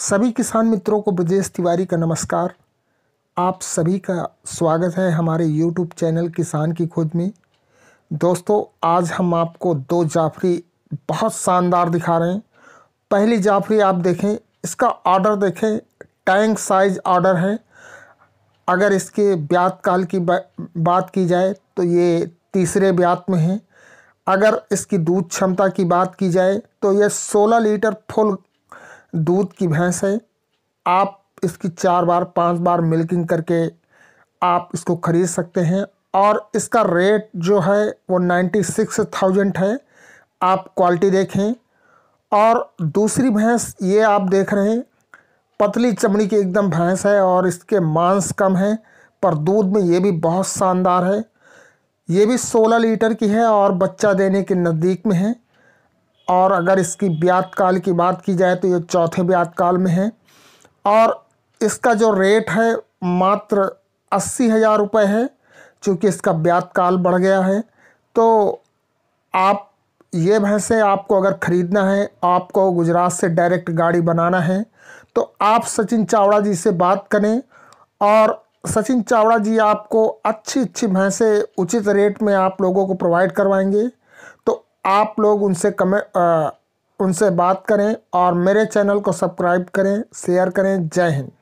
सभी किसान मित्रों को ब्रजेश तिवारी का नमस्कार आप सभी का स्वागत है हमारे यूट्यूब चैनल किसान की खोज में दोस्तों आज हम आपको दो जाफरी बहुत शानदार दिखा रहे हैं पहली जाफरी आप देखें इसका ऑर्डर देखें टैंक साइज ऑर्डर है अगर इसके ब्यात काल की बा, बात की जाए तो ये तीसरे ब्यात में है अगर इसकी दूध क्षमता की बात की जाए तो यह 16 लीटर फुल दूध की भैंस है आप इसकी चार बार पांच बार मिल्किंग करके आप इसको ख़रीद सकते हैं और इसका रेट जो है वो नाइन्टी सिक्स थाउजेंड है आप क्वालिटी देखें और दूसरी भैंस ये आप देख रहे हैं पतली चमड़ी की एकदम भैंस है और इसके मांस कम है पर दूध में ये भी बहुत शानदार है ये भी सोलह लीटर की है और बच्चा देने के नज़दीक में है और अगर इसकी ब्यात काल की बात की जाए तो ये चौथे ब्यात काल में है और इसका जो रेट है मात्र अस्सी हज़ार रुपये है चूँकि इसका ब्यात काल बढ़ गया है तो आप ये भैंसें आपको अगर ख़रीदना है आपको गुजरात से डायरेक्ट गाड़ी बनाना है तो आप सचिन चावड़ा जी से बात करें और सचिन चावड़ा जी आपको अच्छी अच्छी भैंसें उचित रेट में आप लोगों को प्रोवाइड करवाएंगे तो आप लोग उनसे कमें उनसे बात करें और मेरे चैनल को सब्सक्राइब करें शेयर करें जय हिंद